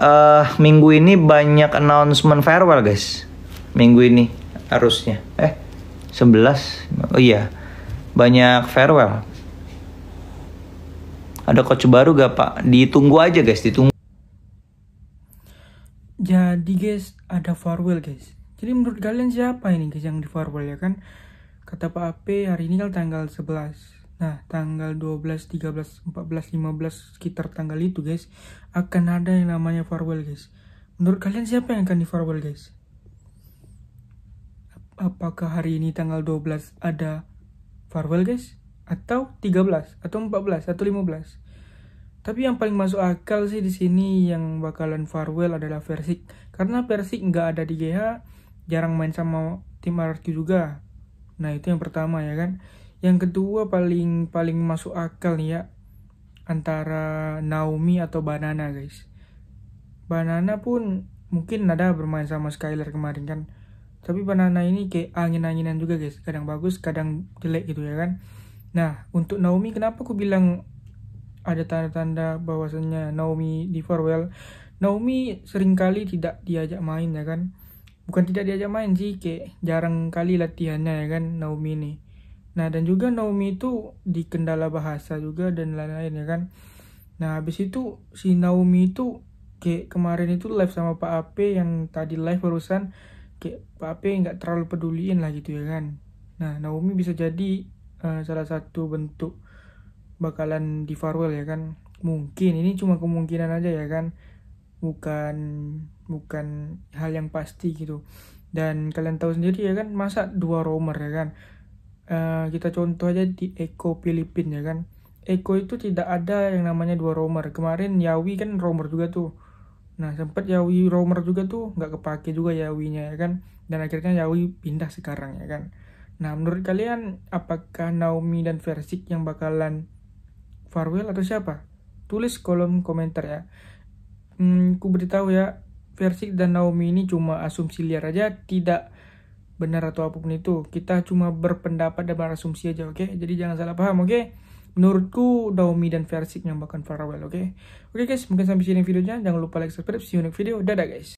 uh, minggu ini banyak announcement farewell guys. Minggu ini harusnya. Eh 11. Oh iya. Banyak farewell. Ada coach baru gak Pak? Ditunggu aja guys, ditunggu. Jadi guys, ada farewell guys. Jadi menurut kalian siapa ini guys yang di farewell ya kan? Kata Pak AP hari ini kan tanggal 11. Nah, tanggal 12, 13, 14, 15 sekitar tanggal itu guys akan ada yang namanya farewell guys. Menurut kalian siapa yang akan di farewell guys? Apakah hari ini tanggal 12 ada farewell guys? Atau 13, atau 14, atau 15? Tapi yang paling masuk akal sih di sini yang bakalan farewell adalah Persik. Karena Persik nggak ada di GH, jarang main sama tim RRQ juga. Nah itu yang pertama ya kan. Yang kedua paling paling masuk akal nih ya antara Naomi atau Banana guys. Banana pun mungkin ada bermain sama Skyler kemarin kan. Tapi Banana ini kayak angin-anginan juga guys. Kadang bagus, kadang jelek gitu ya kan. Nah, untuk Naomi kenapa aku bilang ada tanda-tanda bahwasannya Naomi di farewell. Naomi seringkali tidak diajak main ya kan bukan tidak diajak main sih kayak jarang kali latihannya ya kan Naomi ini Nah dan juga Naomi itu di kendala bahasa juga dan lain-lain ya kan. Nah habis itu si Naomi itu kayak kemarin itu live sama Pak Ap yang tadi live barusan kayak Pak Ape nggak terlalu peduliin lah gitu ya kan. Nah Naomi bisa jadi uh, salah satu bentuk bakalan di farewell ya kan. Mungkin ini cuma kemungkinan aja ya kan. Bukan bukan hal yang pasti gitu. Dan kalian tahu sendiri ya kan masa dua romer ya kan Eh, kita contoh aja di Eko Filipina ya kan. Eko itu tidak ada yang namanya dua romer. Kemarin Yawi kan romer juga tuh. Nah sempat Yawi romer juga tuh nggak kepake juga Yawinya ya kan. Dan akhirnya Yawi pindah sekarang ya kan. Nah menurut kalian apakah Naomi dan Versik yang bakalan farewell atau siapa? Tulis kolom komentar ya. Hmm, ku beritahu ya, Versik dan Naomi ini cuma asumsi liar aja, tidak benar atau apapun itu. Kita cuma berpendapat dan berasumsi aja, oke? Okay? Jadi jangan salah paham, oke? Okay? Menurutku Naomi dan Versi yang bahkan Farewell, oke? Okay? Oke okay, guys, mungkin sampai sini videonya. Jangan lupa like, subscribe, see you next video. Dadah guys.